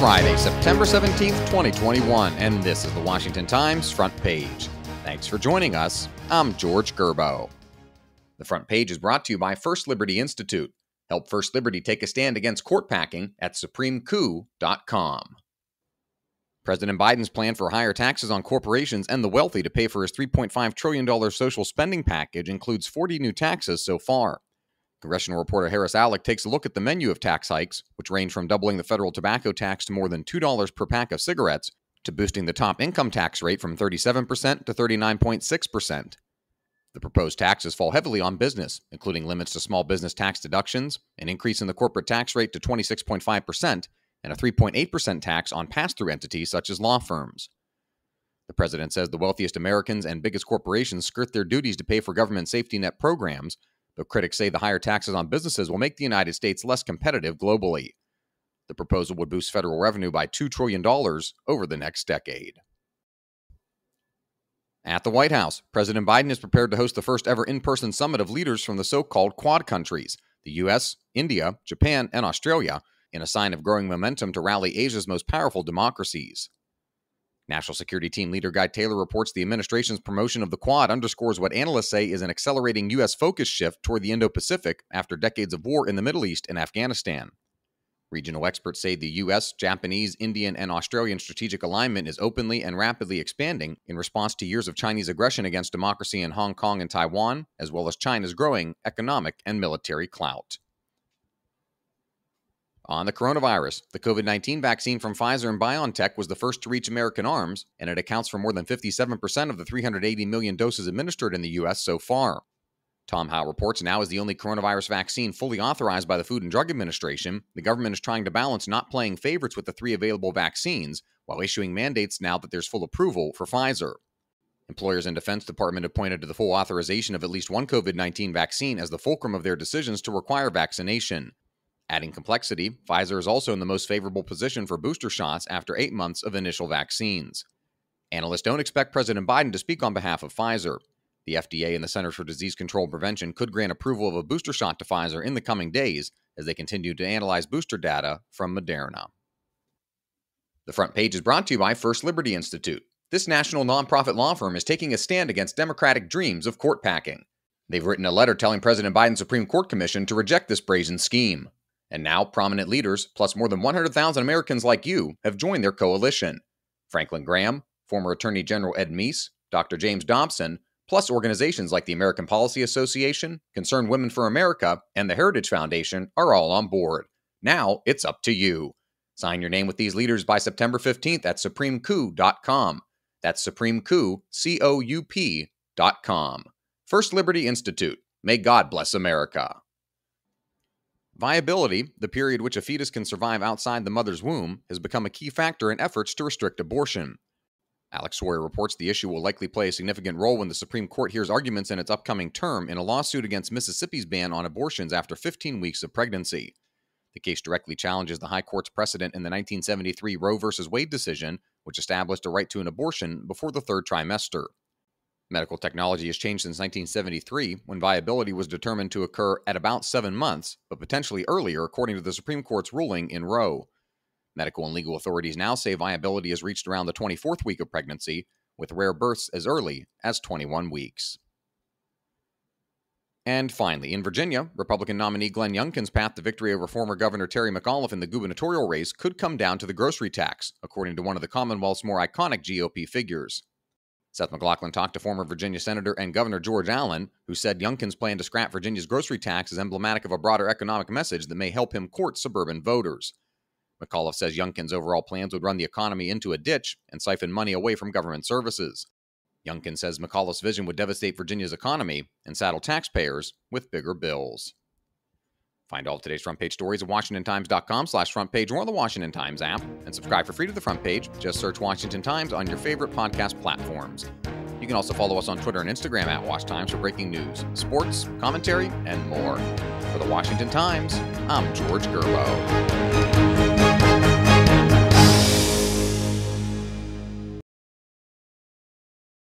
Friday, September 17th, 2021, and this is the Washington Times front page. Thanks for joining us. I'm George Gerbo. The front page is brought to you by First Liberty Institute. Help First Liberty take a stand against court packing at supremecoup.com. President Biden's plan for higher taxes on corporations and the wealthy to pay for his $3.5 trillion social spending package includes 40 new taxes so far. Congressional reporter Harris Alec takes a look at the menu of tax hikes, which range from doubling the federal tobacco tax to more than $2 per pack of cigarettes, to boosting the top income tax rate from 37% to 39.6%. The proposed taxes fall heavily on business, including limits to small business tax deductions, an increase in the corporate tax rate to 26.5%, and a 3.8% tax on pass through entities such as law firms. The president says the wealthiest Americans and biggest corporations skirt their duties to pay for government safety net programs, Though critics say the higher taxes on businesses will make the United States less competitive globally. The proposal would boost federal revenue by $2 trillion over the next decade. At the White House, President Biden is prepared to host the first ever in person summit of leaders from the so called Quad countries the US, India, Japan, and Australia in a sign of growing momentum to rally Asia's most powerful democracies. National Security Team Leader Guy Taylor reports the administration's promotion of the Quad underscores what analysts say is an accelerating U.S. focus shift toward the Indo Pacific after decades of war in the Middle East and Afghanistan. Regional experts say the U.S., Japanese, Indian, and Australian strategic alignment is openly and rapidly expanding in response to years of Chinese aggression against democracy in Hong Kong and Taiwan, as well as China's growing economic and military clout. On the coronavirus, the COVID 19 vaccine from Pfizer and BioNTech was the first to reach American arms, and it accounts for more than 57% of the 380 million doses administered in the U.S. so far. Tom Howe reports now is the only coronavirus vaccine fully authorized by the Food and Drug Administration. The government is trying to balance not playing favorites with the three available vaccines while issuing mandates now that there's full approval for Pfizer. Employers and Defense Department have pointed to the full authorization of at least one COVID 19 vaccine as the fulcrum of their decisions to require vaccination. Adding complexity, Pfizer is also in the most favorable position for booster shots after eight months of initial vaccines. Analysts don't expect President Biden to speak on behalf of Pfizer. The FDA and the Centers for Disease Control and Prevention could grant approval of a booster shot to Pfizer in the coming days as they continue to analyze booster data from Moderna. The front page is brought to you by First Liberty Institute. This national nonprofit law firm is taking a stand against Democratic dreams of court packing. They've written a letter telling President Biden's Supreme Court Commission to reject this brazen scheme. And now prominent leaders, plus more than 100,000 Americans like you, have joined their coalition. Franklin Graham, former Attorney General Ed Meese, Dr. James Dobson, plus organizations like the American Policy Association, Concerned Women for America, and the Heritage Foundation are all on board. Now it's up to you. Sign your name with these leaders by September 15th at supremecoup.com. That's C-O-U-P, dot com. First Liberty Institute. May God bless America. Viability, the period which a fetus can survive outside the mother's womb, has become a key factor in efforts to restrict abortion. Alex Sawyer reports the issue will likely play a significant role when the Supreme Court hears arguments in its upcoming term in a lawsuit against Mississippi's ban on abortions after 15 weeks of pregnancy. The case directly challenges the High Court's precedent in the 1973 Roe v. Wade decision, which established a right to an abortion before the third trimester. Medical technology has changed since 1973, when viability was determined to occur at about seven months, but potentially earlier, according to the Supreme Court's ruling in Roe. Medical and legal authorities now say viability is reached around the 24th week of pregnancy, with rare births as early as 21 weeks. And finally, in Virginia, Republican nominee Glenn Youngkin's path to victory over former Governor Terry McAuliffe in the gubernatorial race could come down to the grocery tax, according to one of the Commonwealth's more iconic GOP figures. Seth McLaughlin talked to former Virginia Senator and Governor George Allen, who said Youngkin's plan to scrap Virginia's grocery tax is emblematic of a broader economic message that may help him court suburban voters. McAuliffe says Youngkin's overall plans would run the economy into a ditch and siphon money away from government services. Youngkin says McAuliffe's vision would devastate Virginia's economy and saddle taxpayers with bigger bills. Find all of today's front page stories at WashingtonTimes.com slash front page or the Washington Times app and subscribe for free to the front page. Just search Washington Times on your favorite podcast platforms. You can also follow us on Twitter and Instagram at Wash Times for breaking news, sports, commentary, and more. For the Washington Times, I'm George Gerbo.